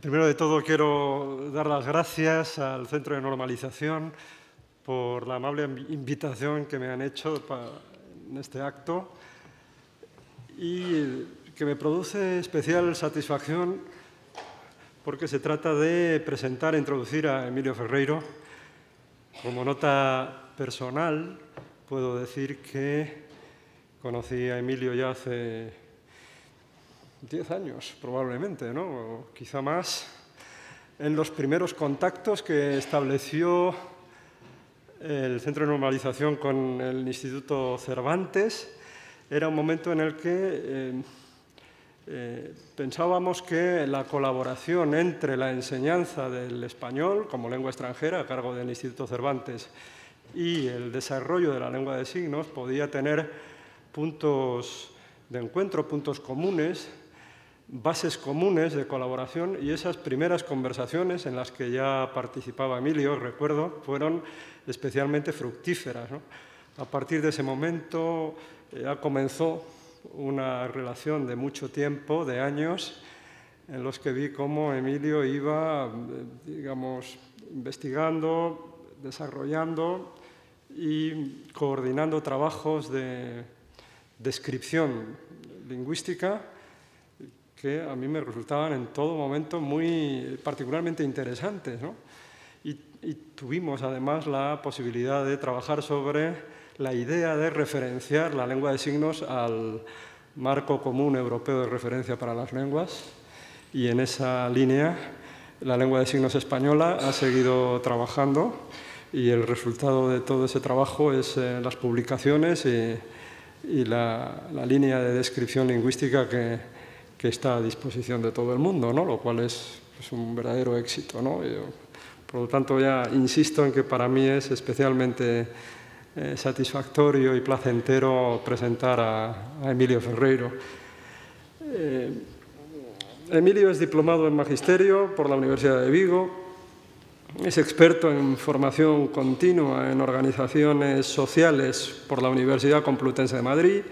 Primero de todo quiero dar las gracias al Centro de Normalización por la amable invitación que me han hecho en este acto y que me produce especial satisfacción porque se trata de presentar e introducir a Emilio Ferreiro. Como nota personal, puedo decir que conocí a Emilio ya hace diez años probablemente, ¿no? quizá más, en los primeros contactos que estableció el Centro de Normalización con el Instituto Cervantes, era un momento en el que eh, eh, pensábamos que la colaboración entre la enseñanza del español como lengua extranjera a cargo del Instituto Cervantes y el desarrollo de la lengua de signos podía tener puntos de encuentro, puntos comunes bases comunes de colaboración y esas primeras conversaciones en las que ya participaba Emilio, recuerdo, fueron especialmente fructíferas. A partir de ese momento eh, ya comenzó una relación de mucho tiempo, de años, en los que vi cómo Emilio iba, eh, digamos, investigando, desarrollando y coordinando trabajos de descripción lingüística que a mí me resultaban en todo momento muy particularmente interesantes. ¿no? Y, tuvimos además la posibilidad de trabajar sobre la idea de referenciar la lengua de signos al marco común europeo de referencia para las lenguas y en esa línea la lengua de signos española ha seguido trabajando y el resultado de todo ese trabajo es eh, las publicaciones y, la, la, línea de descripción lingüística que, que está a disposición de todo el mundo, ¿no? lo cual es, pues, un verdadero éxito. ¿no? por lo tanto, ya insisto en que para mí es especialmente eh, satisfactorio y placentero presentar a, Emilio Ferreiro. Eh, Emilio es diplomado en Magisterio por la Universidad de Vigo, es experto en formación continua en organizaciones sociales por la Universidad Complutense de Madrid,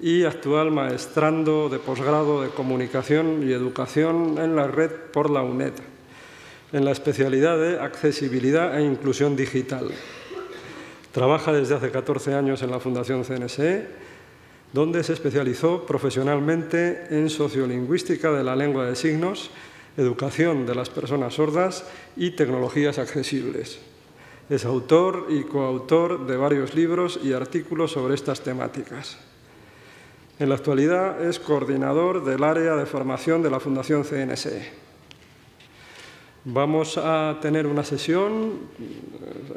y actual maestrando de posgrado de Comunicación y Educación en la red por la UNED, en la especialidad de Accesibilidad e Inclusión Digital. Trabaja desde hace 14 años en la Fundación CNSE, donde se especializó profesionalmente en sociolingüística de la lengua de signos, educación de las personas sordas y tecnologías accesibles. Es autor y coautor de varios libros y artículos sobre estas temáticas. En la actualidad es coordinador del área de formación de la Fundación CNSE. Vamos a tener una sesión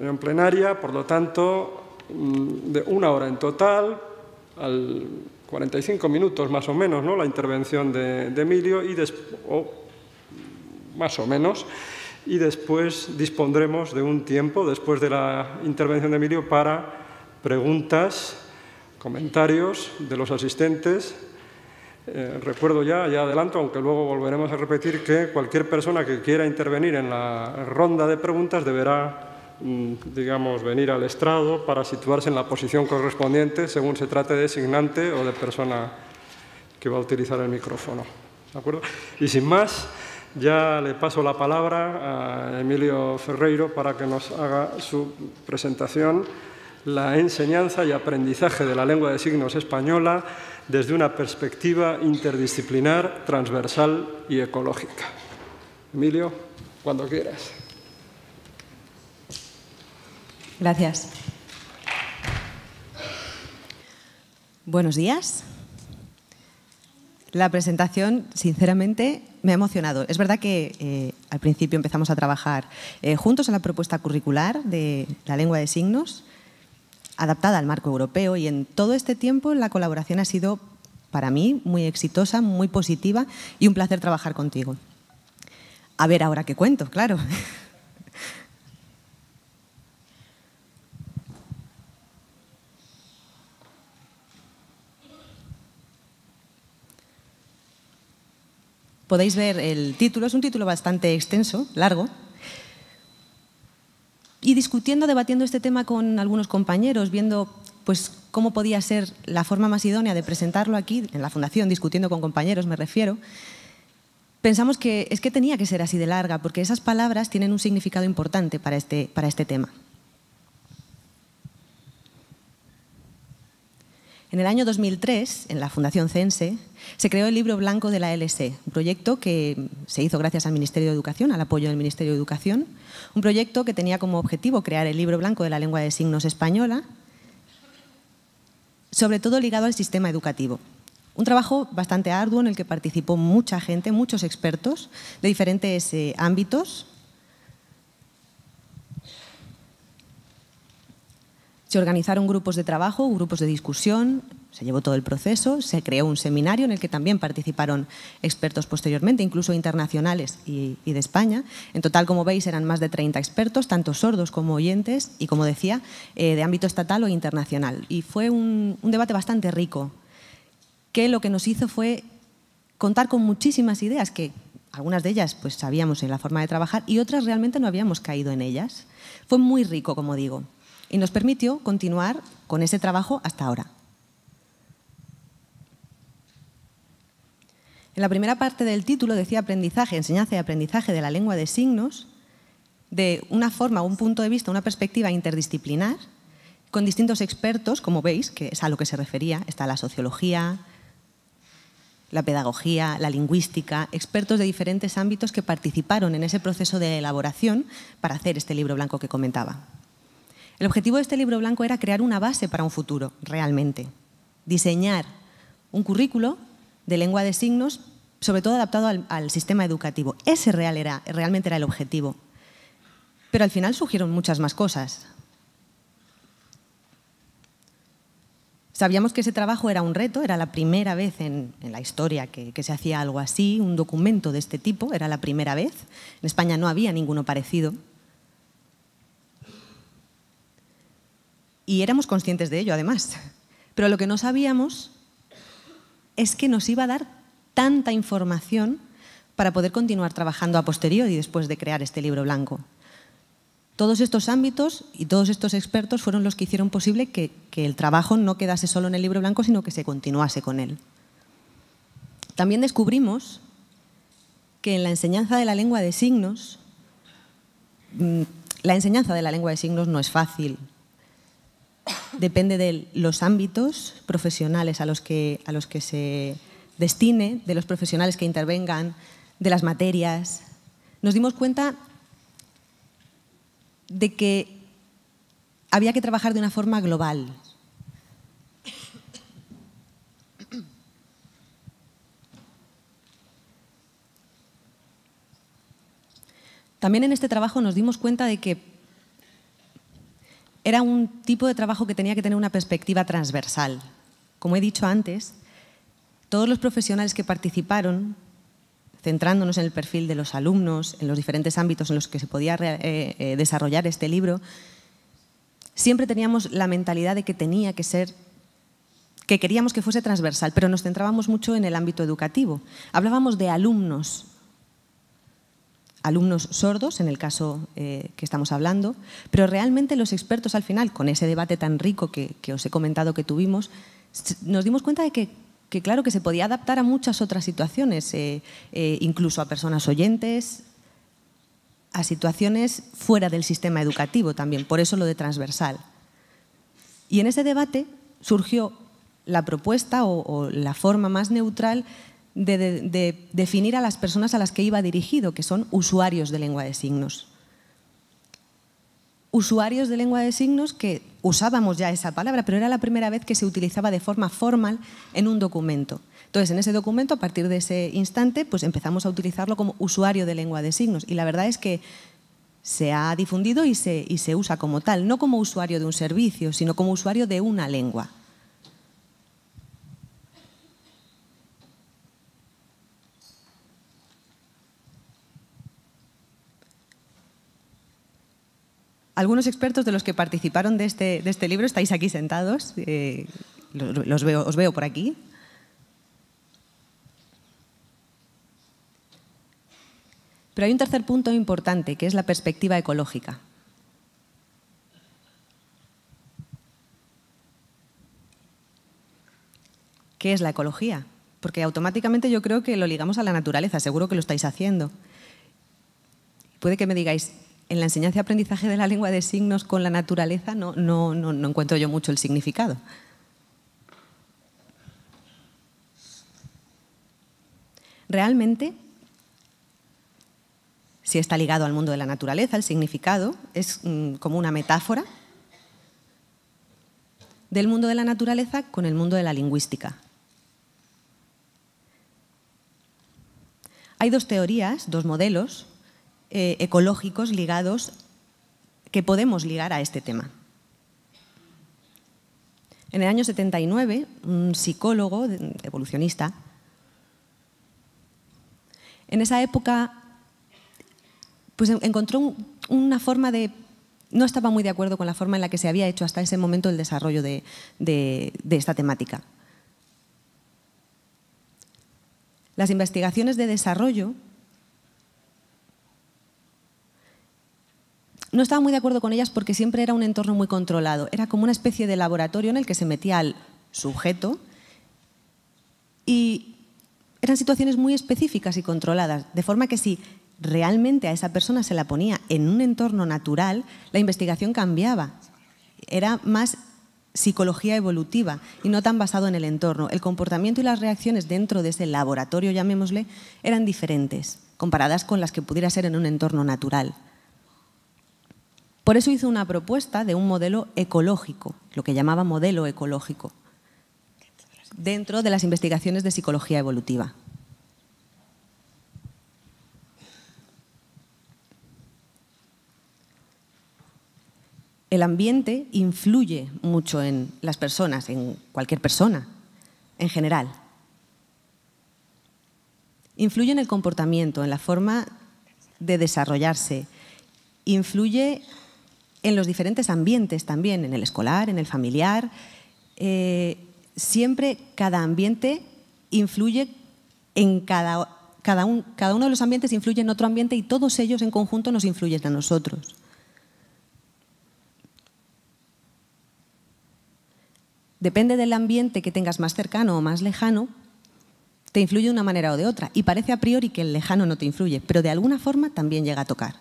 eh, en plenaria, por lo tanto, mm, de una hora en total, al 45 minutos más o menos, ¿no? la intervención de, Emilio, y más o menos, y después dispondremos de un tiempo, después de la intervención de Emilio, para preguntas comentarios de los asistentes. Eh, recuerdo ya, ya adelanto, aunque luego volveremos a repetir, que cualquier persona que quiera intervenir en la ronda de preguntas deberá mm, digamos, venir al estrado para situarse en la posición correspondiente según se trate de designante o de persona que va a utilizar el micrófono. ¿De acuerdo? Y sin más, ya le paso la palabra a Emilio Ferreiro para que nos haga su presentación la enseñanza y aprendizaje de la lengua de signos española desde una perspectiva interdisciplinar, transversal y ecológica. Emilio, cuando quieras. Gracias. Buenos días. La presentación, sinceramente, me ha emocionado. Es verdad que eh, al principio empezamos a trabajar eh, juntos en la propuesta curricular de la lengua de signos adaptada al marco europeo y en todo este tiempo la colaboración ha sido para mí muy exitosa, muy positiva y un placer trabajar contigo. A ver ahora qué cuento, claro. Podéis ver el título, es un título bastante extenso, largo, y discutiendo, debatiendo este tema con algunos compañeros, viendo pues, cómo podía ser la forma más idónea de presentarlo aquí, en la Fundación, discutiendo con compañeros, me refiero, pensamos que es que tenía que ser así de larga, porque esas palabras tienen un significado importante para este, para este tema. En el año 2003, en la Fundación CENSE, se creó el libro blanco de la LSE, un proyecto que se hizo gracias al Ministerio de Educación, al apoyo del Ministerio de Educación, un proyecto que tenía como objetivo crear el libro blanco de la lengua de signos española, sobre todo ligado al sistema educativo. Un trabajo bastante arduo en el que participó mucha gente, muchos expertos de diferentes eh, ámbitos, Se organizaron grupos de trabajo, grupos de discusión, se llevó todo el proceso, se creó un seminario en el que también participaron expertos posteriormente, incluso internacionales y, de España. En total, como veis, eran más de 30 expertos, tanto sordos como oyentes y, como decía, eh, de ámbito estatal o internacional. Y fue un, un debate bastante rico, que lo que nos hizo fue contar con muchísimas ideas que algunas de ellas pues sabíamos en la forma de trabajar y otras realmente no habíamos caído en ellas. Fue muy rico, como digo y nos permitió continuar con ese trabajo hasta ahora. En la primera parte del título decía aprendizaje, enseñanza y aprendizaje de la lengua de signos, de una forma, un punto de vista, una perspectiva interdisciplinar, con distintos expertos, como veis, que es a lo que se refería, está la sociología, la pedagogía, la lingüística, expertos de diferentes ámbitos que participaron en ese proceso de elaboración para hacer este libro blanco que comentaba. El objetivo de este libro blanco era crear una base para un futuro, realmente. Diseñar un currículo de lengua de signos, sobre todo adaptado al, sistema educativo. Ese real era, realmente era el objetivo. Pero al final surgieron muchas más cosas. Sabíamos que ese trabajo era un reto, era la primera vez en, la historia que, se hacía algo así, un documento de este tipo, era la primera vez. En España no había ninguno parecido. Y éramos conscientes de ello, además. Pero lo que no sabíamos es que nos iba a dar tanta información para poder continuar trabajando a posteriori después de crear este libro blanco. Todos estos ámbitos y todos estos expertos fueron los que hicieron posible que, que el trabajo no quedase solo en el libro blanco, sino que se continuase con él. También descubrimos que en la enseñanza de la lengua de signos, mm, la enseñanza de la lengua de signos no es fácil, depende de los ámbitos profesionales a los que, a los que se destine, de los profesionales que intervengan, de las materias. Nos dimos cuenta de que había que trabajar de una forma global. También en este trabajo nos dimos cuenta de que era un tipo de trabajo que tenía que tener una perspectiva transversal. Como he dicho antes, todos los profesionales que participaron, centrándonos en el perfil de los alumnos, en los diferentes ámbitos en los que se podía eh, eh, desarrollar este libro, siempre teníamos la mentalidad de que tenía que ser que queríamos que fuese transversal, pero nos centrábamos mucho en el ámbito educativo. Hablábamos de alumnos, alumnos sordos, en el caso eh, que estamos hablando, pero realmente los expertos al final, con ese debate tan rico que, os he comentado que tuvimos, nos dimos cuenta de que, claro, que se podía adaptar a muchas otras situaciones, eh, eh, incluso a personas oyentes, a situaciones fuera del sistema educativo también, por eso lo de transversal. Y en ese debate surgió la propuesta o la forma más neutral de, definir a las personas a las que iba dirigido, que son usuarios de lengua de signos. Usuarios de lengua de signos que usábamos ya esa palabra, pero era la primera vez que se utilizaba de forma formal en un documento. Entonces, en ese documento, a partir de ese instante, pues empezamos a utilizarlo como usuario de lengua de signos. Y la verdad es que se ha difundido y se, y se usa como tal, no como usuario de un servicio, sino como usuario de una lengua. algunos expertos de los que participaron de este, de este libro estáis aquí sentados. Eh, los veo, os veo por aquí. Pero hay un tercer punto importante, que es la perspectiva ecológica. ¿Qué es la ecología? Porque automáticamente yo creo que lo ligamos a la naturaleza, seguro que lo estáis haciendo. Puede que me digáis, en la enseñanza y aprendizaje de la lengua de signos con la naturaleza no, encuentro yo mucho el significado. Realmente, si está ligado al mundo de la naturaleza, el significado es mm, como una metáfora del mundo de la naturaleza con el mundo de la lingüística. Hay dos teorías, dos modelos eh, ecológicos ligados que podemos ligar a este tema. En el año 79, un psicólogo evolucionista, en esa época pues encontró una forma de... No estaba muy de acuerdo con la forma en la que se había hecho hasta ese momento el desarrollo de esta temática. Las investigaciones de desarrollo no estaba muy de acuerdo con ellas porque siempre era un entorno muy controlado. Era como una especie de laboratorio en el que se metía al sujeto y eran situaciones muy específicas y controladas, de forma que si realmente a esa persona se la ponía en un entorno natural, la investigación cambiaba. Era más psicología evolutiva y no tan basado en el entorno. El comportamiento y las reacciones dentro de ese laboratorio, llamémosle, eran diferentes, comparadas con las que pudiera ser en un entorno natural. Por eso hizo una propuesta de un modelo ecológico, lo que llamaba modelo ecológico, dentro de las investigaciones de psicología evolutiva. El ambiente influye mucho en las personas, en cualquier persona, en general. Influye en el comportamiento, en la forma de desarrollarse. Influye en los diferentes ambientes también, en el escolar, en el familiar. Eh, siempre cada ambiente influye en cada, cada uno de los ambientes influye en otro ambiente y todos ellos en conjunto nos influyen a nosotros. Depende del ambiente que tengas más cercano o más lejano, te influye de una manera o de otra. Y parece a priori que el lejano no te influye, pero de alguna forma también llega a tocar.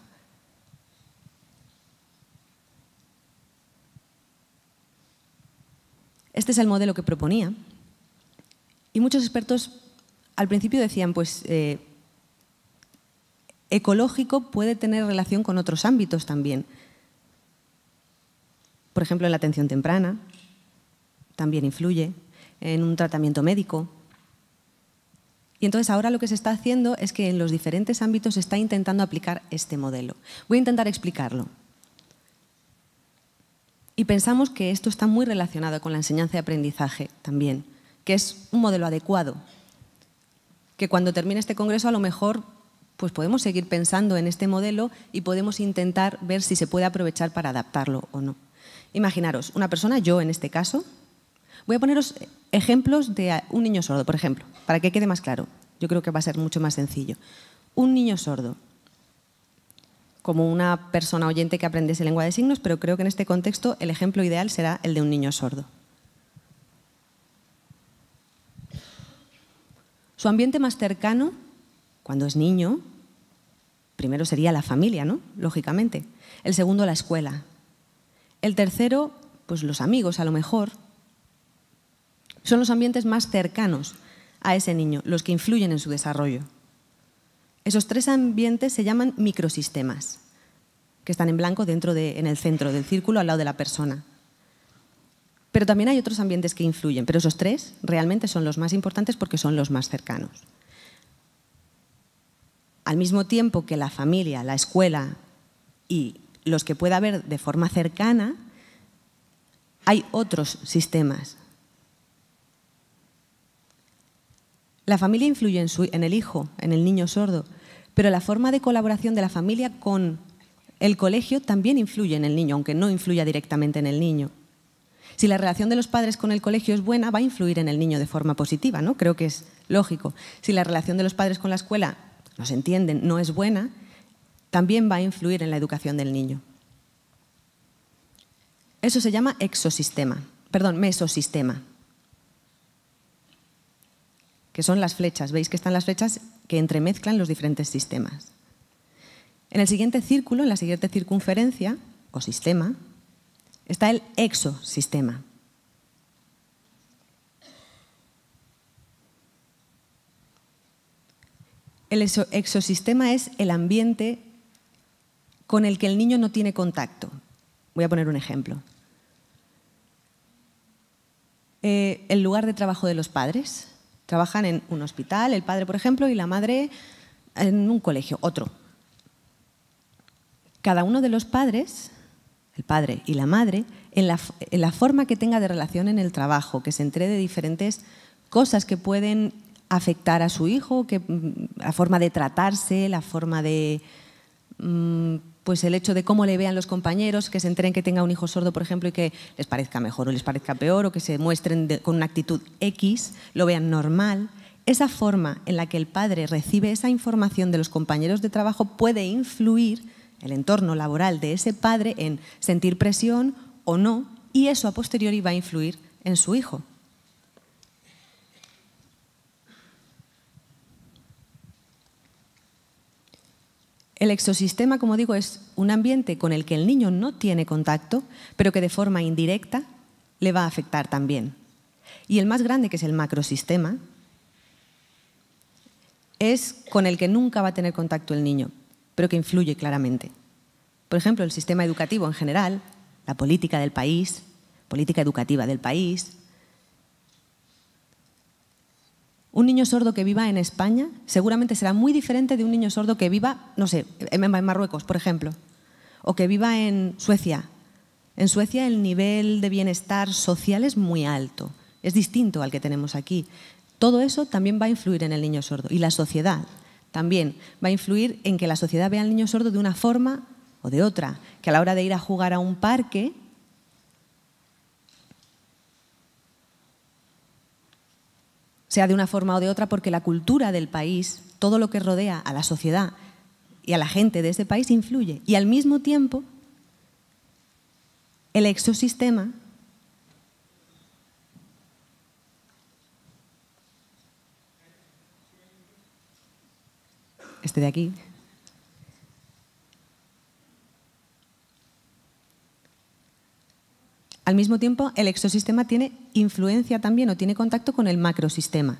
Este es el modelo que proponía. Y muchos expertos al principio decían, pues eh, ecológico puede tener relación con otros ámbitos también. Por ejemplo, en la atención temprana también influye, en un tratamiento médico. Y entonces ahora lo que se está haciendo es que en los diferentes ámbitos se está intentando aplicar este modelo. Voy a intentar explicarlo. Y pensamos que esto está muy relacionado con la enseñanza y aprendizaje también, que es un modelo adecuado, que cuando termine este congreso a lo mejor pues podemos seguir pensando en este modelo y podemos intentar ver si se puede aprovechar para adaptarlo o no. Imaginaros, una persona, yo en este caso, voy a poneros ejemplos de un niño sordo, por ejemplo, para que quede más claro. Yo creo que va a ser mucho más sencillo. Un niño sordo como una persona oyente que aprende ese lengua de signos, pero creo que en este contexto el ejemplo ideal será el de un niño sordo. Su ambiente más cercano, cuando es niño, primero sería la familia, ¿no? Lógicamente. El segundo, la escuela. El tercero, pues los amigos, a lo mejor. Son los ambientes más cercanos a ese niño, los que influyen en su desarrollo. Esos tres ambientes se llaman microsistemas que están en blanco dentro de, en el centro del círculo al lado de la persona. Pero también hay otros ambientes que influyen, pero esos tres realmente son los más importantes porque son los más cercanos. Al mismo tiempo que la familia, la escuela y los que pueda haber de forma cercana, hay otros sistemas. La familia influye en, en el hijo, en el niño sordo, pero la forma de colaboración de la familia con el colegio también influye en el niño, aunque no influya directamente en el niño. Si la relación de los padres con el colegio es buena, va a influir en el niño de forma positiva, ¿no? Creo que es lógico. Si la relación de los padres con la escuela, nos entienden, no es buena, también va a influir en la educación del niño. Eso se llama exosistema, perdón, mesosistema. Que son las flechas, veis que están las flechas que entremezclan los diferentes sistemas. En el siguiente círculo, en la siguiente circunferencia o sistema, está el exosistema. El exosistema es el ambiente con el que el niño no tiene contacto. Voy a poner un ejemplo. Eh, el lugar de trabajo de los padres. Trabajan en un hospital, el padre, por ejemplo, y la madre en un colegio, otro cada uno de los padres, el padre y la madre, en la, forma que tenga de relación en el trabajo, que se entre de diferentes cosas que pueden afectar a su hijo, que, mm, la forma de tratarse, la forma de... Mm, pues el hecho de cómo le vean los compañeros, que se enteren que tenga un hijo sordo, por ejemplo, y que les parezca mejor o les parezca peor, o que se muestren con una actitud X, lo vean normal. Esa forma en la que el padre recibe esa información de los compañeros de trabajo puede influir el entorno laboral de ese padre en sentir presión o no, y eso a posteriori va a influir en su hijo. El exosistema, como digo, es un ambiente con el que el niño no tiene contacto, pero que de forma indirecta le va a afectar también. Y el más grande, que es el macrosistema, es con el que nunca va a tener contacto el niño, pero que influye claramente. Por ejemplo, el sistema educativo en general, la política del país, política educativa del país. Un niño sordo que viva en España seguramente será muy diferente de un niño sordo que viva, no sé, en Marruecos, por ejemplo, o que viva en Suecia. En Suecia el nivel de bienestar social es muy alto, es distinto al que tenemos aquí. Todo eso también va a influir en el niño sordo y la sociedad también va a influir en que la sociedad vea al niño sordo de una forma o de otra, que a la hora de ir a jugar a un parque sea de una forma o de otra, porque la cultura del país, todo lo que rodea a la sociedad y a la gente de ese país influye. Y al mismo tiempo, el exosistema este de aquí. Al mismo tiempo, el exosistema tiene influencia también o tiene contacto con el macrosistema.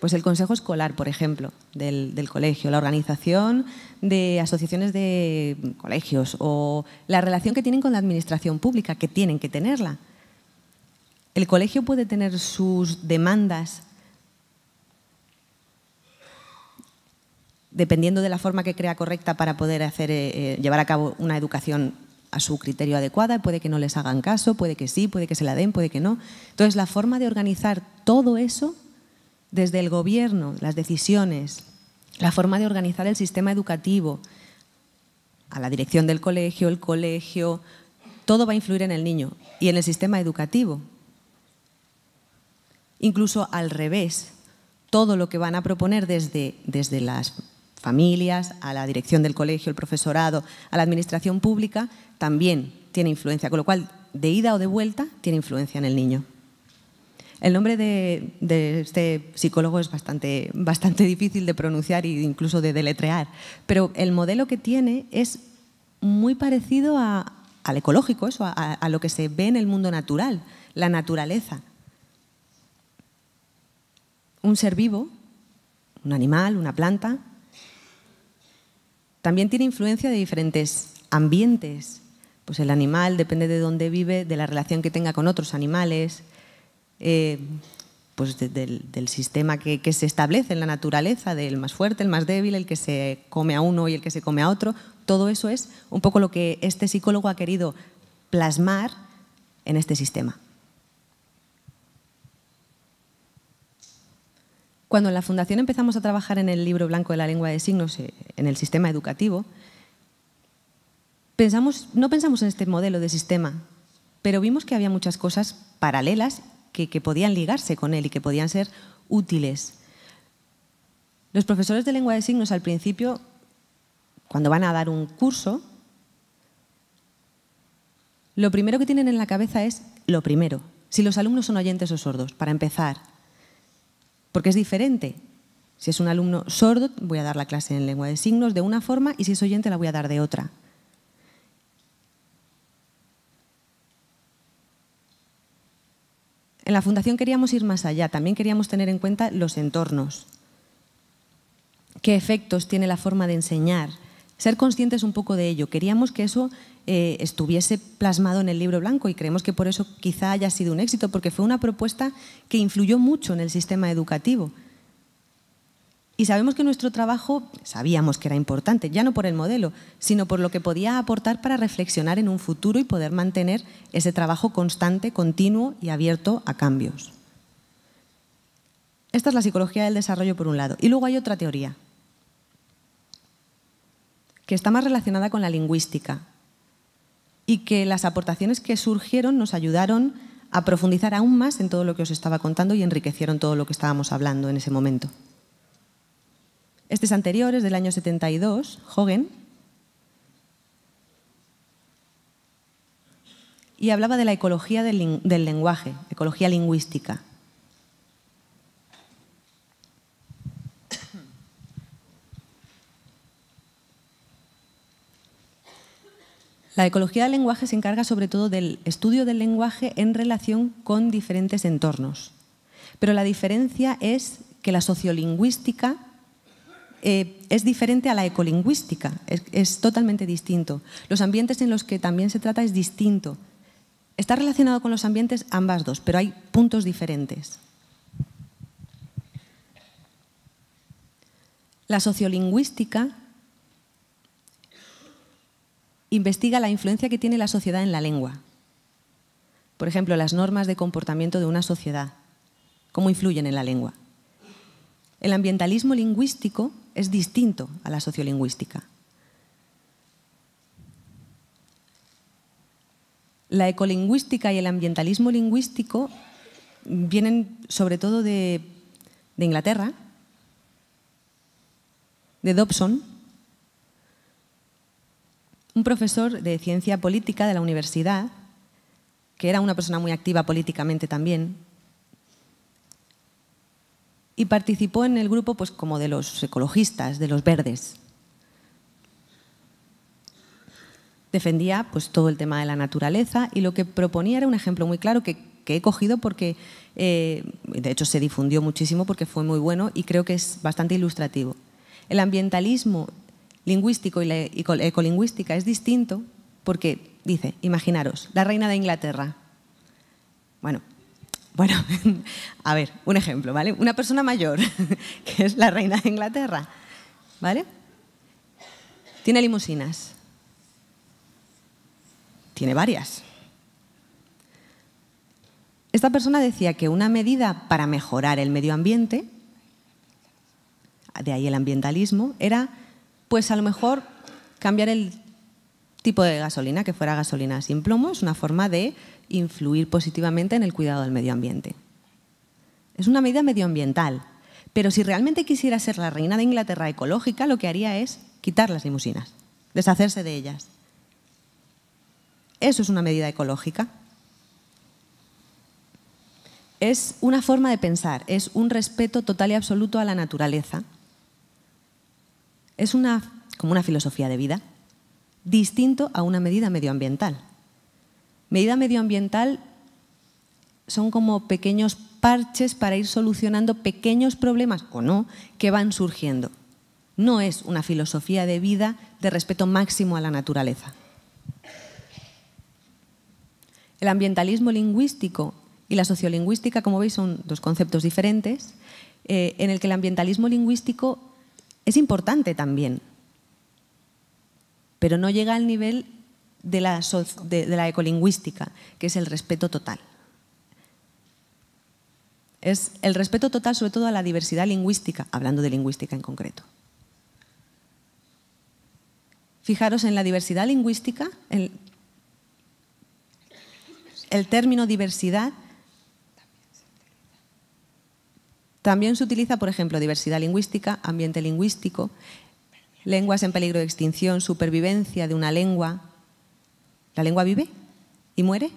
Pues el consejo escolar, por ejemplo, del, del colegio, la organización de asociaciones de colegios o la relación que tienen con la administración pública, que tienen que tenerla. El colegio puede tener sus demandas dependiendo de la forma que crea correcta para poder hacer, eh, eh, llevar a cabo una educación a su criterio adecuada, puede que no les hagan caso, puede que sí, puede que se la den, puede que no. Entonces, la forma de organizar todo eso, desde el gobierno, las decisiones, la forma de organizar el sistema educativo, a la dirección del colegio, el colegio, todo va a influir en el niño y en el sistema educativo. Incluso al revés, todo lo que van a proponer desde, desde las familias, a la dirección del colegio, el profesorado, a la administración pública, también tiene influencia, con lo cual de ida o de vuelta tiene influencia en el niño. El nombre de, este psicólogo es bastante, bastante difícil de pronunciar e incluso de deletrear, pero el modelo que tiene es muy parecido al ecológico, eso, a lo que se ve en el mundo natural, la naturaleza. Un ser vivo, un animal, una planta, también tiene influencia de diferentes ambientes. Pues el animal depende de dónde vive, de la relación que tenga con otros animales, eh, pues del, sistema que, se establece en la naturaleza, del más fuerte, el más débil, el que se come a uno y el que se come a otro, todo eso es un poco lo que este psicólogo ha querido plasmar en este sistema. Cuando en la Fundación empezamos a trabajar en el libro blanco de la lengua de signos, eh, en el sistema educativo, pensamos, no pensamos en este modelo de sistema, pero vimos que había muchas cosas paralelas que, que podían ligarse con él y que podían ser útiles. Los profesores de lengua de signos al principio, cuando van a dar un curso, lo primero que tienen en la cabeza es lo primero. Si los alumnos son oyentes o sordos, para empezar, porque es diferente. Si es un alumno sordo, voy a dar la clase en lengua de signos de una forma y si es oyente la voy a dar de otra. En la Fundación queríamos ir más allá, también queríamos tener en cuenta los entornos. ¿Qué efectos tiene la forma de enseñar? Ser conscientes un poco de ello. Queríamos que eso eh, estuviese plasmado en el libro blanco y creemos que por eso quizá haya sido un éxito, porque fue una propuesta que influyó mucho en el sistema educativo. Y sabemos que nuestro trabajo, sabíamos que era importante, ya no por el modelo, sino por lo que podía aportar para reflexionar en un futuro y poder mantener ese trabajo constante, continuo y abierto a cambios. Esta es la psicología del desarrollo por un lado. Y luego hay otra teoría, que está más relacionada con la lingüística, y que las aportaciones que surgieron nos ayudaron a profundizar aún más en todo lo que os estaba contando y enriquecieron todo lo que estábamos hablando en ese momento. Este es anterior, es del año 72, Hogan, y hablaba de la ecología del lenguaje, ecología lingüística. La ecología del lenguaje se encarga sobre todo del estudio del lenguaje en relación con diferentes entornos. Pero la diferencia es que la sociolingüística eh, es diferente a la ecolingüística, es, es totalmente distinto. Los ambientes en los que también se trata es distinto. Está relacionado con los ambientes ambas dos, pero hay puntos diferentes. La sociolingüística investiga la influencia que tiene la sociedad en la lengua. Por ejemplo, las normas de comportamiento de una sociedad, cómo influyen en la lengua. El ambientalismo lingüístico es distinto a la sociolingüística. La ecolingüística y el ambientalismo lingüístico vienen sobre todo de, Inglaterra, de Dobson, un profesor de ciencia política de la universidad, que era una persona muy activa políticamente también, y participó en el grupo pues, como de los ecologistas, de los verdes. Defendía pues, todo el tema de la naturaleza y lo que proponía era un ejemplo muy claro que, he cogido porque, eh, de hecho, se difundió muchísimo porque fue muy bueno y creo que es bastante ilustrativo. El ambientalismo lingüístico y ecolingüística es distinto porque dice, imaginaros, la reina de Inglaterra. Bueno, bueno, a ver, un ejemplo, ¿vale? Una persona mayor, que es la reina de Inglaterra, ¿vale? Tiene limusinas. Tiene varias. Esta persona decía que una medida para mejorar el medio ambiente, de ahí el ambientalismo, era pues a lo mejor cambiar el tipo de gasolina, que fuera gasolina sin plomo, es una forma de influir positivamente en el cuidado del medio ambiente. Es una medida medioambiental, pero si realmente quisiera ser la reina de Inglaterra ecológica, lo que haría es quitar las limusinas, deshacerse de ellas. Eso es una medida ecológica. Es una forma de pensar, es un respeto total y absoluto a la naturaleza es una, como una filosofía de vida, distinto a una medida medioambiental. Medida medioambiental son como pequeños parches para ir solucionando pequeños problemas o no que van surgiendo. No es una filosofía de vida de respeto máximo a la naturaleza. El ambientalismo lingüístico y la sociolingüística, como veis, son dos conceptos diferentes, eh, en el que el ambientalismo lingüístico es importante también, pero no llega al nivel de la, la ecolingüística, que es el respeto total. Es el respeto total sobre todo a la diversidad lingüística, hablando de lingüística en concreto. Fijaros en la diversidad lingüística, el término diversidad También se utiliza, por ejemplo, diversidad lingüística, ambiente lingüístico, lenguas en peligro de extinción, supervivencia de una lengua. ¿La lengua vive y muere?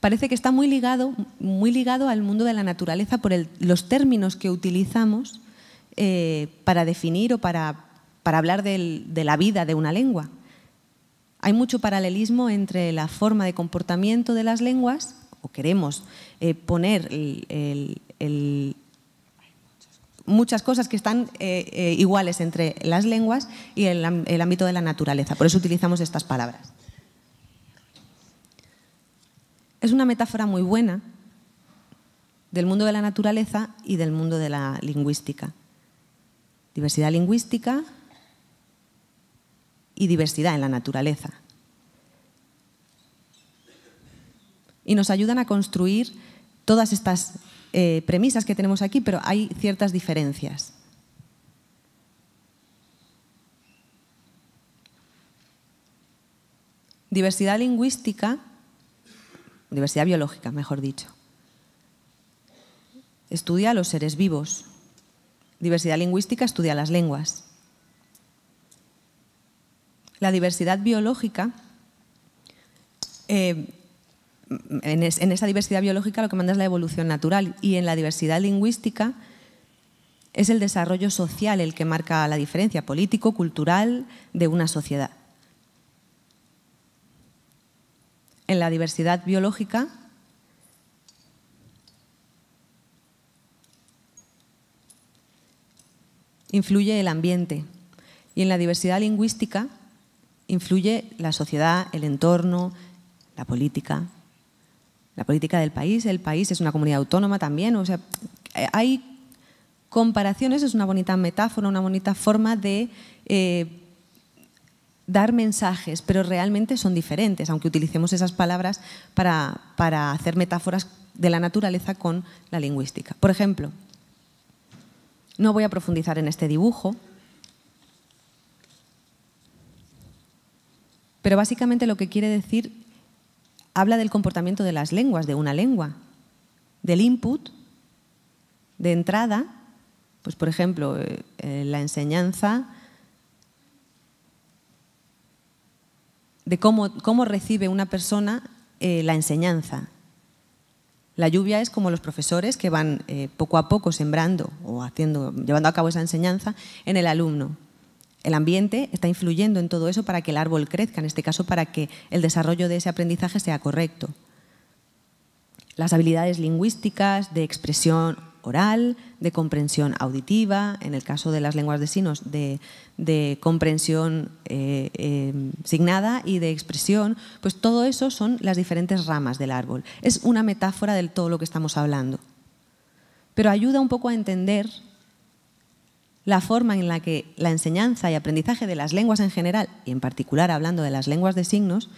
Parece que está muy ligado, muy ligado al mundo de la naturaleza por los términos que utilizamos eh, para definir o para, para hablar de la vida de una lengua. Hay mucho paralelismo entre la forma de comportamiento de las lenguas, o queremos eh, poner el muchas cosas que están eh, eh, iguales entre las lenguas y el ámbito de la naturaleza. Por eso utilizamos estas palabras. Es una metáfora muy buena del mundo de la naturaleza y del mundo de la lingüística. Diversidad lingüística y diversidad en la naturaleza. Y nos ayudan a construir todas estas eh, premisas que tenemos aquí, pero hay ciertas diferencias. Diversidad lingüística, diversidad biológica, mejor dicho. Estudia a los seres vivos. Diversidad lingüística estudia las lenguas. La diversidad biológica eh, en, esa diversidad biológica lo que manda es la evolución natural y en la diversidad lingüística es el desarrollo social el que marca la diferencia político, cultural de una sociedad. En la diversidad biológica influye el ambiente y en la diversidad lingüística influye la sociedad, el entorno, la política, la política del país, el país es una comunidad autónoma también, o sea, hay comparaciones, es una bonita metáfora, una bonita forma de eh, dar mensajes, pero realmente son diferentes, aunque utilicemos esas palabras para, para hacer metáforas de la naturaleza con la lingüística. Por ejemplo, no voy a profundizar en este dibujo, pero básicamente lo que quiere decir habla del comportamiento de las lenguas, de una lengua, del input, de entrada, pues por ejemplo, eh, eh, la enseñanza de cómo, recibe una persona eh, la enseñanza. La lluvia es como los profesores que van poco a poco sembrando o haciendo, llevando a cabo esa enseñanza en el alumno el ambiente está influyendo en todo eso para que el árbol crezca, en este caso para que el desarrollo de ese aprendizaje sea correcto. Las habilidades lingüísticas, de expresión oral, de comprensión auditiva, en el caso de las lenguas de signos, de, comprensión eh, em, signada y de expresión, pues todo eso son las diferentes ramas del árbol. Es una metáfora de todo lo que estamos hablando. Pero ayuda un poco a entender la forma en la que la enseñanza y aprendizaje de las lenguas en general, y en particular hablando de las lenguas de signos,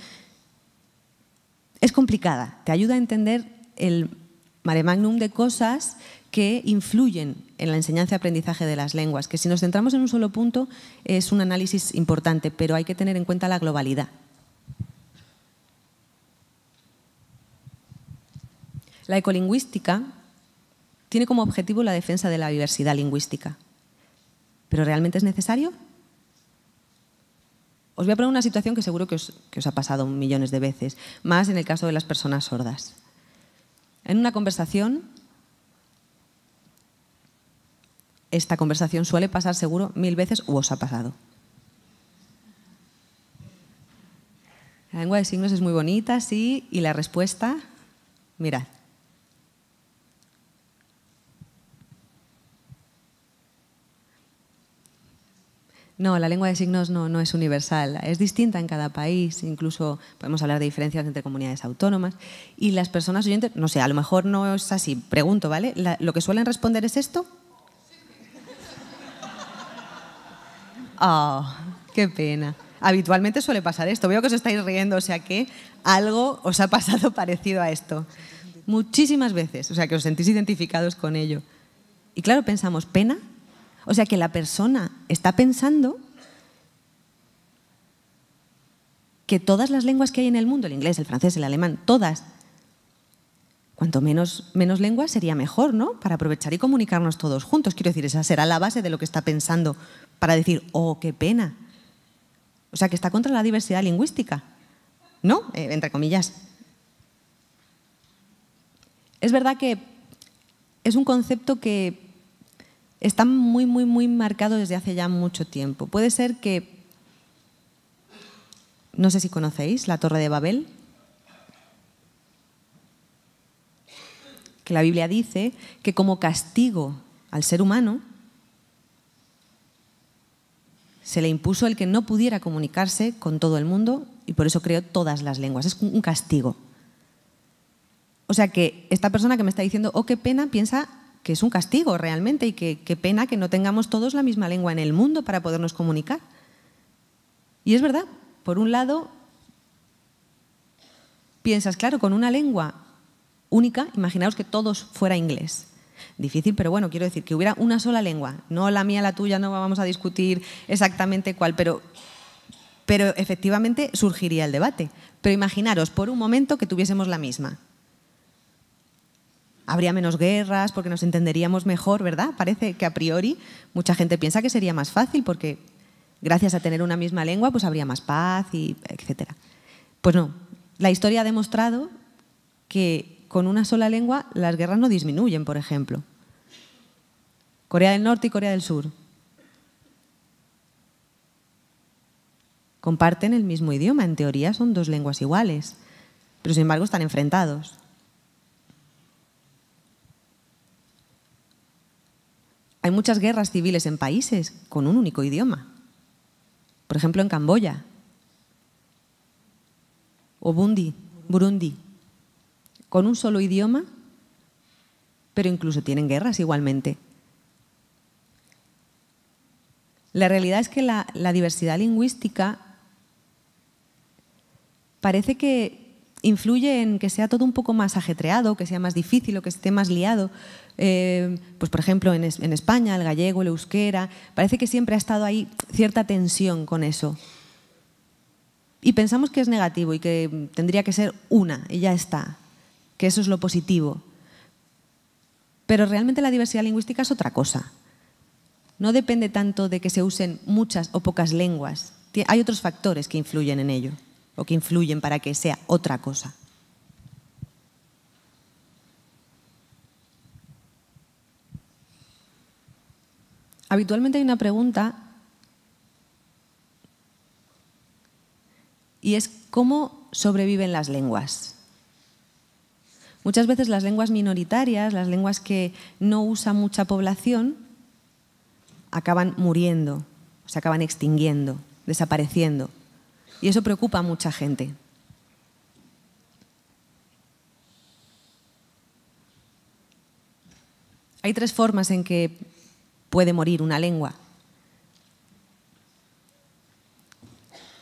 es complicada. Te ayuda a entender el mare magnum de cosas que influyen en la enseñanza y aprendizaje de las lenguas, que si nos centramos en un solo punto es un análisis importante, pero hay que tener en cuenta la globalidad. La ecolingüística tiene como objetivo la defensa de la diversidad lingüística. ¿Pero realmente es necesario? Os voy a poner una situación que seguro que os, ha pasado millones de veces, más en el caso de las personas sordas. En una conversación, esta conversación suele pasar seguro mil veces o os ha pasado. La lengua de signos es muy bonita, sí, y la respuesta, mirad. No, la lengua de signos no, es universal, es distinta en cada país, incluso podemos hablar de diferencias entre comunidades autónomas. Y las personas oyentes, no sé, a lo mejor no es así, pregunto, ¿vale? ¿Lo que suelen responder es esto? Oh, qué pena. Habitualmente suele pasar esto, veo que os estáis riendo, o sea que algo os ha pasado parecido a esto. Muchísimas veces, o sea que os sentís identificados con ello. Y claro, pensamos, ¿pena? O sea que la persona está pensando que todas las lenguas que hay en el mundo, el inglés, el francés, el alemán, todas, cuanto menos, menos lenguas sería mejor, ¿no? Para aprovechar y comunicarnos todos juntos. Quiero decir, esa será la base de lo que está pensando para decir, oh, qué pena. O sea que está contra la diversidad lingüística, ¿no? Eh, entre comillas. Es verdad que es un concepto que Está muy, muy, muy marcado desde hace ya mucho tiempo. Puede ser que, no sé si conocéis, la Torre de Babel, que la Biblia dice que como castigo al ser humano, se le impuso el que no pudiera comunicarse con todo el mundo y por eso creó todas las lenguas. Es un castigo. O sea que esta persona que me está diciendo, oh, qué pena, piensa que es un castigo realmente y que, pena que no tengamos todos la misma lengua en el mundo para podernos comunicar. Y es verdad, por un lado, piensas, claro, con una lengua única, imaginaos que todos fuera inglés. Difícil, pero bueno, quiero decir que hubiera una sola lengua, no la mía, la tuya, no vamos a discutir exactamente cuál, pero, pero efectivamente surgiría el debate. Pero imaginaros por un momento que tuviésemos la misma habría menos guerras, porque nos entenderíamos mejor, ¿verdad? Parece que a priori mucha gente piensa que sería más fácil porque gracias a tener una misma lengua pues habría más paz y etcétera. Pues no, la historia ha demostrado que con una sola lengua las guerras no disminuyen, por ejemplo. Corea del Norte y Corea del Sur comparten el mismo idioma, en teoría son dos lenguas iguales, pero sin embargo están enfrentados. Hay muchas guerras civiles en países con un único idioma. Por ejemplo, en Camboya. O Burundi. Con un solo idioma, pero incluso tienen guerras igualmente. La realidad es que la diversidad lingüística parece que, influye en que sea todo un poco más ajetreado, que sea más difícil o que esté más liado. Eh, pues por ejemplo en, en, España, el gallego, el euskera, parece que siempre ha estado ahí cierta tensión con eso. Y pensamos que es negativo y que tendría que ser una y ya está, que eso es lo positivo. Pero realmente la diversidad lingüística es otra cosa. No depende tanto de que se usen muchas o pocas lenguas. Hay otros factores que influyen en ello o que influyen para que sea otra cosa. Habitualmente hay una pregunta y es cómo sobreviven las lenguas. Muchas veces las lenguas minoritarias, las lenguas que no usa mucha población, acaban muriendo, se acaban extinguiendo, desapareciendo. Y eso preocupa a mucha gente. Hay tres formas en que puede morir una lengua.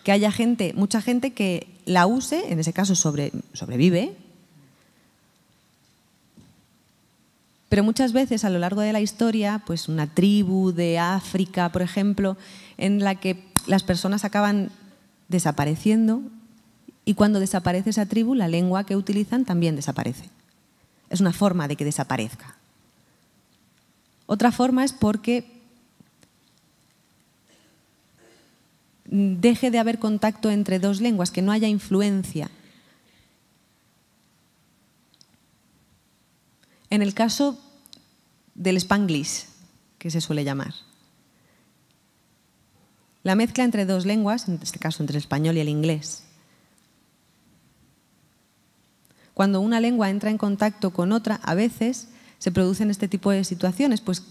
Que haya gente, mucha gente que la use, en ese caso sobrevive, Pero muchas veces a lo largo de la historia, pues una tribu de África, por ejemplo, en la que las personas acaban desapareciendo y cuando desaparece esa tribu, la lengua que utilizan también desaparece. Es una forma de que desaparezca. Otra forma es porque deje de haber contacto entre dos lenguas, que no haya influencia. En el caso del spanglish, que se suele llamar, la mezcla entre dos lenguas, en este caso entre el español y el inglés. Cuando una lengua entra en contacto con otra, a veces se producen este tipo de situaciones, pues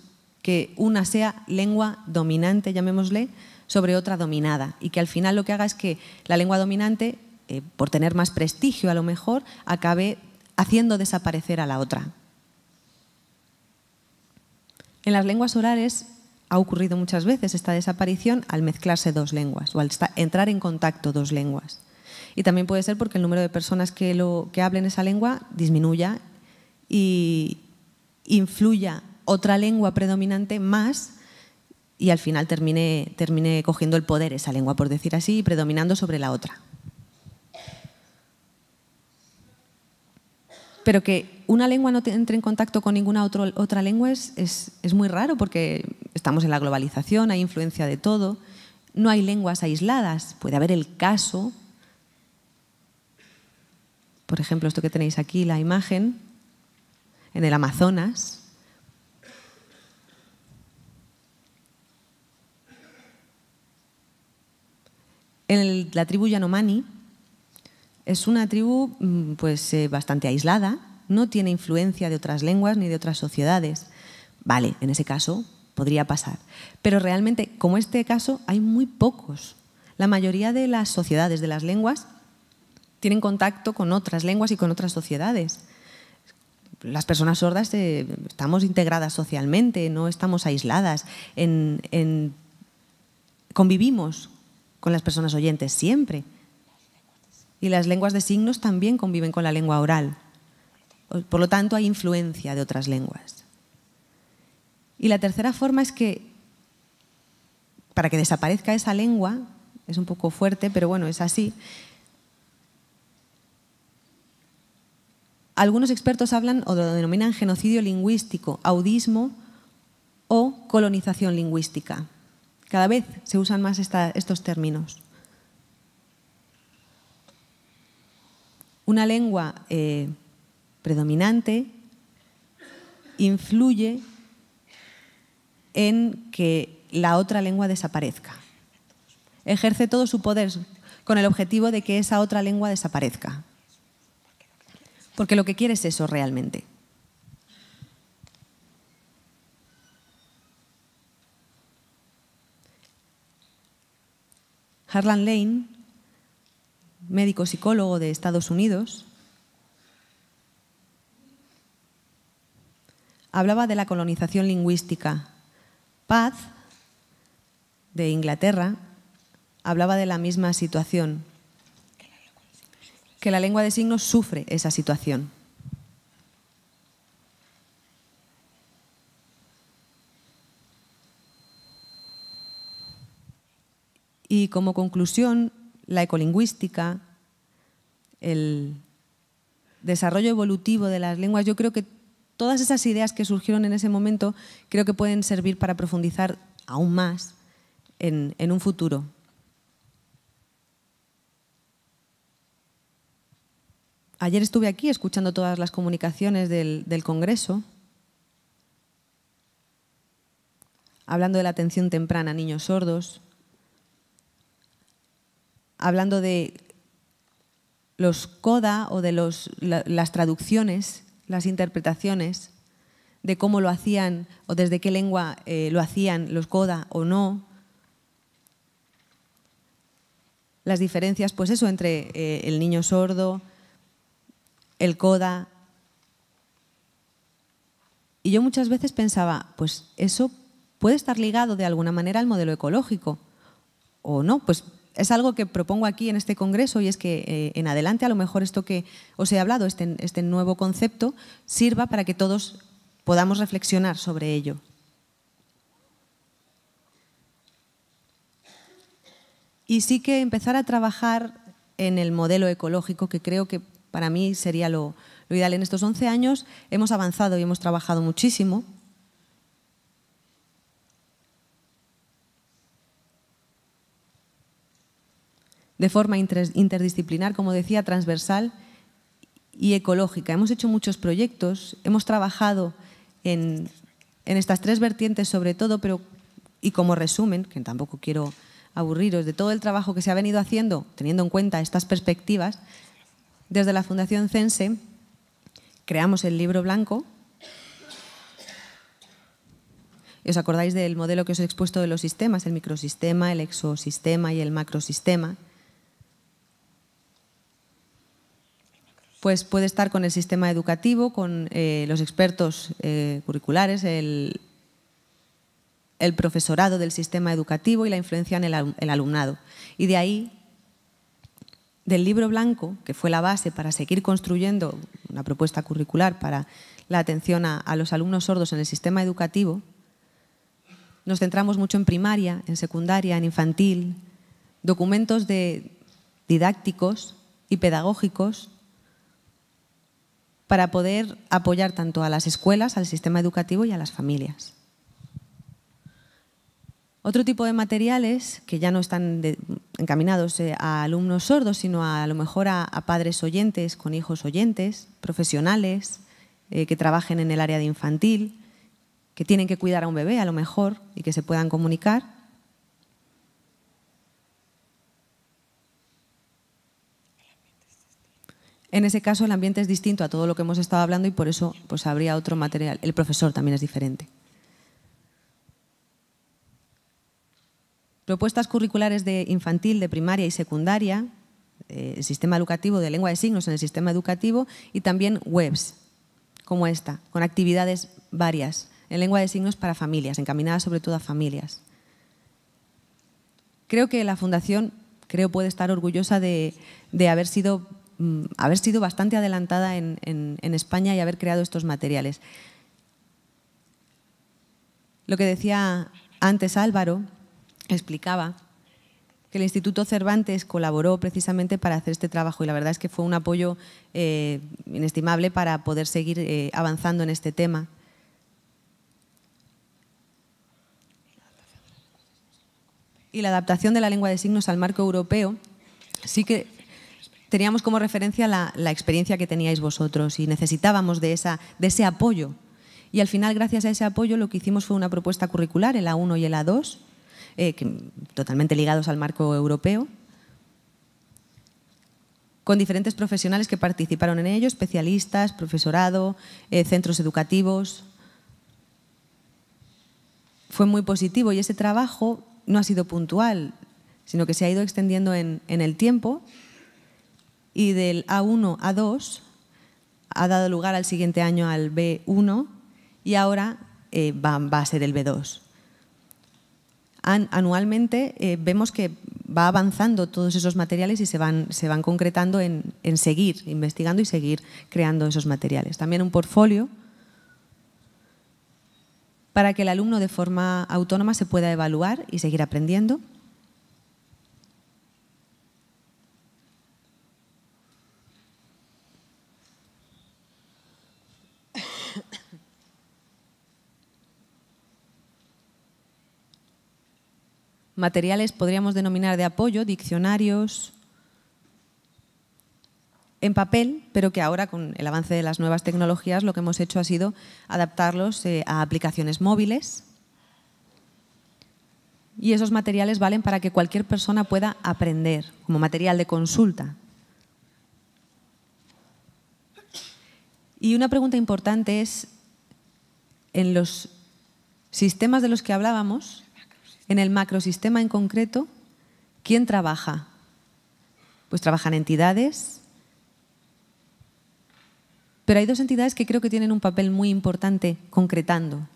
que una sea lengua dominante, llamémosle, sobre otra dominada, y que al final lo que haga es que la lengua dominante, eh, por tener más prestigio a lo mejor, acabe haciendo desaparecer a la otra. En las lenguas orales ha ocurrido muchas veces esta desaparición al mezclarse dos lenguas o al entrar en contacto dos lenguas. Y también puede ser porque el número de personas que, lo, que hablen esa lengua disminuya y influya otra lengua predominante más y al final termine, termine cogiendo el poder esa lengua, por decir así, y predominando sobre la otra. Pero que una lengua no entre en contacto con ninguna otra lengua es, es muy raro porque estamos en la globalización, hay influencia de todo, no hay lenguas aisladas, puede haber el caso, por ejemplo, esto que tenéis aquí, la imagen, en el Amazonas, en la tribu Yanomani, es una tribu mm, pues, eh, bastante aislada, no tiene influencia de otras lenguas ni de otras sociedades. Vale, en ese caso podría pasar. Pero realmente, como este caso, hay muy pocos. La mayoría de las sociedades, de las lenguas, tienen contacto con otras lenguas y con otras sociedades. Las personas sordas eh, estamos integradas socialmente, no estamos aisladas. convivimos con las personas oyentes siempre. Y las lenguas de signos también conviven con la lengua oral. Por lo tanto, hay influencia de otras lenguas. Y la tercera forma es que para que desaparezca esa lengua, es un poco fuerte, pero bueno, es así, algunos expertos hablan o lo denominan genocidio lingüístico, audismo o colonización lingüística. Cada vez se usan más estos términos. Una lengua eh, predominante influye en que la otra lengua desaparezca. Ejerce todo su poder con el objetivo de que esa otra lengua desaparezca. Porque lo que quiere es eso realmente. Harlan Lane, médico psicólogo de Estados Unidos, hablaba de la colonización lingüística Paz de Inglaterra hablaba de la misma situación, que la lengua de signos sufre esa situación. Y como conclusión, la ecolingüística, el desarrollo evolutivo de las lenguas, yo creo que todas esas ideas que surgieron en ese momento creo que pueden servir para profundizar aún más en, un futuro. Ayer estuve aquí escuchando todas las comunicaciones del, Congreso, hablando de la atención temprana a niños sordos, hablando de los CODA o de las traducciones las interpretaciones de cómo lo hacían o desde qué lengua eh, lo hacían los coda o no. Las diferencias, pues eso, entre eh, el niño sordo, el coda. Y yo muchas veces pensaba, pues eso puede estar ligado de alguna manera al modelo ecológico. O no, pues es algo que propongo aquí en este congreso y es que eh, en adelante a lo mejor esto que os he hablado, este, este, nuevo concepto, sirva para que todos podamos reflexionar sobre ello. Y sí que empezar a trabajar en el modelo ecológico, que creo que para mí sería lo, lo ideal. En estos 11 años hemos avanzado y hemos trabajado muchísimo. de forma interdisciplinar, como decía, transversal y ecológica. Hemos hecho muchos proyectos, hemos trabajado en, estas tres vertientes sobre todo, pero y como resumen, que tampoco quiero aburriros, de todo el trabajo que se ha venido haciendo, teniendo en cuenta estas perspectivas, desde la Fundación Cense creamos el libro blanco. os acordáis del modelo que os he expuesto de los sistemas, el microsistema, el exosistema y el macrosistema. pues puede estar con el sistema educativo, con eh, los expertos eh, curriculares, el, profesorado del sistema educativo y la influencia en el, alumnado. Y de ahí, del libro blanco, que fue la base para seguir construyendo una propuesta curricular para la atención a, a los alumnos sordos en el sistema educativo, nos centramos mucho en primaria, en secundaria, en infantil, documentos de, didácticos y pedagógicos para poder apoyar tanto a las escuelas, al sistema educativo y a las familias. Otro tipo de materiales que ya no están encaminados eh, a alumnos sordos, sino a, lo mejor a, padres oyentes, con hijos oyentes, profesionales eh, que trabajen en el área de infantil, que tienen que cuidar a un bebé a lo mejor y que se puedan comunicar. En ese caso el ambiente es distinto a todo lo que hemos estado hablando y por eso pues, habría otro material. El profesor también es diferente. Propuestas curriculares de infantil, de primaria y secundaria, eh, el sistema educativo de lengua de signos en el sistema educativo y también webs como esta, con actividades varias en lengua de signos para familias, encaminadas sobre todo a familias. Creo que la Fundación creo puede estar orgullosa de, de haber sido Mm, haber sido bastante adelantada en, España y haber creado estos materiales. Lo que decía antes Álvaro explicaba que el Instituto Cervantes colaboró precisamente para hacer este trabajo y la verdad es que fue un apoyo eh, inestimable para poder seguir eh, avanzando en este tema. Y la adaptación de la lengua de signos al marco europeo sí que teníamos como referencia la, experiencia que teníais vosotros y necesitábamos de, ese apoyo. Y al final, gracias a ese apoyo, lo que hicimos fue una propuesta curricular, el A1 y el A2, eh, totalmente ligados al marco europeo, con diferentes profesionales que participaron en ello, especialistas, profesorado, eh, centros educativos. Fue muy positivo y ese trabajo no ha sido puntual, sino que se ha ido extendiendo en, en el tiempo y del A1 a 2 ha dado lugar al siguiente año al B1 y ahora eh, va, a ser el B2. anualmente eh, vemos que va avanzando todos esos materiales y se van, se van concretando en, en seguir investigando y seguir creando esos materiales. También un portfolio para que el alumno de forma autónoma se pueda evaluar y seguir aprendiendo. materiales podríamos denominar de apoyo, diccionarios en papel, pero que ahora con el avance de las nuevas tecnologías lo que hemos hecho ha sido adaptarlos eh, a aplicaciones móviles. Y esos materiales valen para que cualquier persona pueda aprender como material de consulta. Y una pregunta importante es, en los sistemas de los que hablábamos, en el macrosistema en concreto, ¿quién trabaja? Pues trabajan entidades, pero hay dos entidades que creo que tienen un papel muy importante concretando.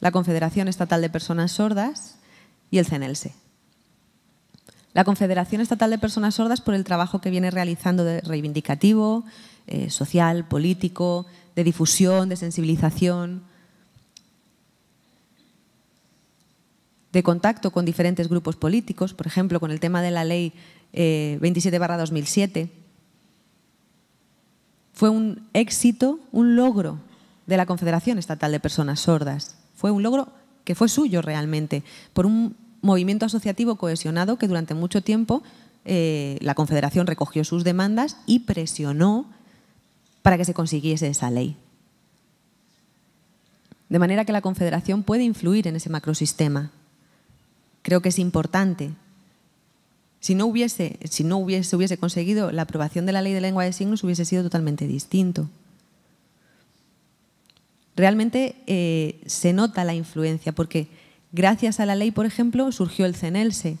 La Confederación Estatal de Personas Sordas y el CENELSE. La Confederación Estatal de Personas Sordas por el trabajo que viene realizando de reivindicativo, eh, social, político, de difusión, de sensibilización, de contacto con diferentes grupos políticos, por ejemplo, con el tema de la ley 27-2007. Eh, fue un éxito, un logro de la Confederación Estatal de Personas Sordas. Fue un logro que fue suyo realmente, por un movimiento asociativo cohesionado que durante mucho tiempo eh, la Confederación recogió sus demandas y presionó para que se consiguiese esa ley. De manera que la Confederación puede influir en ese macrosistema, creo que es importante. Si no hubiese, si no hubiese, hubiese conseguido la aprobación de la ley de lengua de signos, hubiese sido totalmente distinto. Realmente eh, se nota la influencia, porque gracias a la ley, por ejemplo, surgió el CENELSE.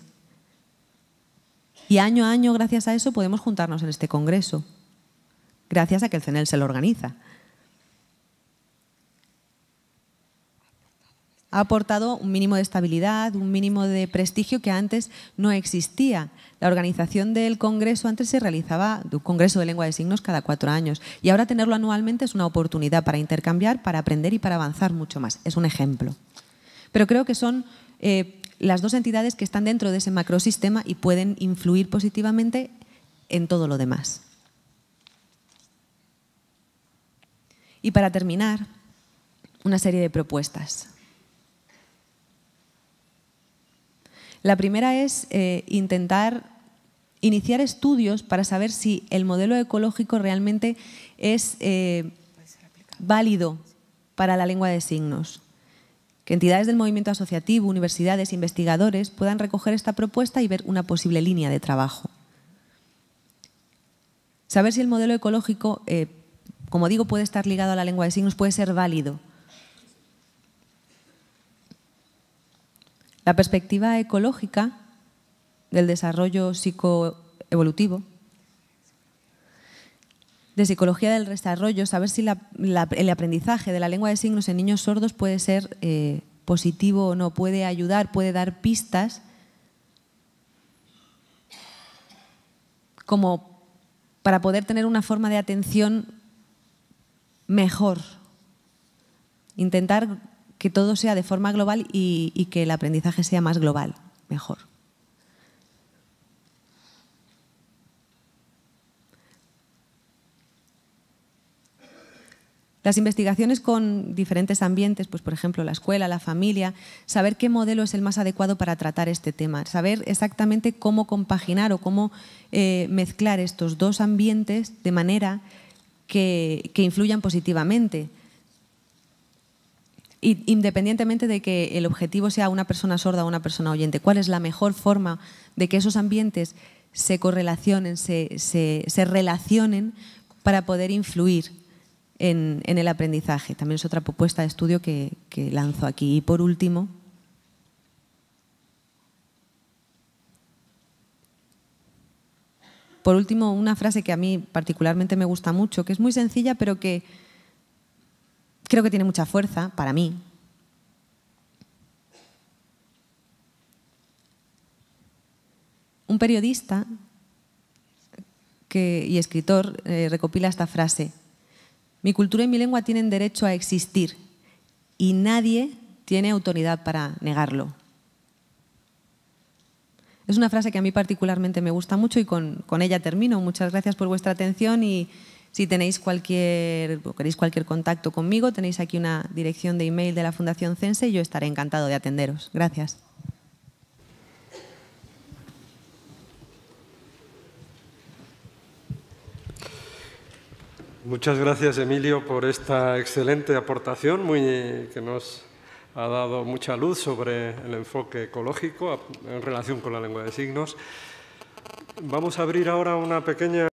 Y año a año, gracias a eso, podemos juntarnos en este congreso. Gracias a que el CENELSE lo organiza. ha aportado un mínimo de estabilidad, un mínimo de prestigio que antes no existía. La organización del Congreso antes se realizaba, un Congreso de Lengua de Signos, cada cuatro años. Y ahora tenerlo anualmente es una oportunidad para intercambiar, para aprender y para avanzar mucho más. Es un ejemplo. Pero creo que son eh, las dos entidades que están dentro de ese macrosistema y pueden influir positivamente en todo lo demás. Y para terminar, una serie de propuestas. La primera es eh, intentar iniciar estudios para saber si el modelo ecológico realmente es eh, válido para la lengua de signos. Que entidades del movimiento asociativo, universidades, investigadores puedan recoger esta propuesta y ver una posible línea de trabajo. Saber si el modelo ecológico, eh, como digo, puede estar ligado a la lengua de signos, puede ser válido La perspectiva ecológica del desarrollo psicoevolutivo, de psicología del desarrollo, saber si el aprendizaje de la lengua de signos en niños sordos puede ser eh, positivo o no, puede ayudar, puede dar pistas como para poder tener una forma de atención mejor. Intentar que todo sea de forma global y, que el aprendizaje sea más global, mejor. Las investigaciones con diferentes ambientes, pues por ejemplo la escuela, la familia, saber qué modelo es el más adecuado para tratar este tema, saber exactamente cómo compaginar o cómo eh, mezclar estos dos ambientes de manera que influyan positivamente independientemente de que el objetivo sea una persona sorda o una persona oyente, ¿cuál es la mejor forma de que esos ambientes se correlacionen, se, relacionen para poder influir en, el aprendizaje? También es otra propuesta de estudio que, que lanzo aquí. Y por último... Por último, una frase que a mí particularmente me gusta mucho, que es muy sencilla, pero que, creo que tiene mucha fuerza para mí. Un periodista y escritor eh, recopila esta frase. Mi cultura y mi lengua tienen derecho a existir y nadie tiene autoridad para negarlo. Es una frase que a mí particularmente me gusta mucho y con ella termino. Muchas gracias por vuestra atención y, si tenéis cualquier, queréis cualquier contacto conmigo, tenéis aquí una dirección de email de la Fundación Cense y yo estaré encantado de atenderos. Gracias. Muchas gracias, Emilio, por esta excelente aportación muy, que nos ha dado mucha luz sobre el enfoque ecológico en relación con la lengua de signos. Vamos a abrir ahora una pequeña...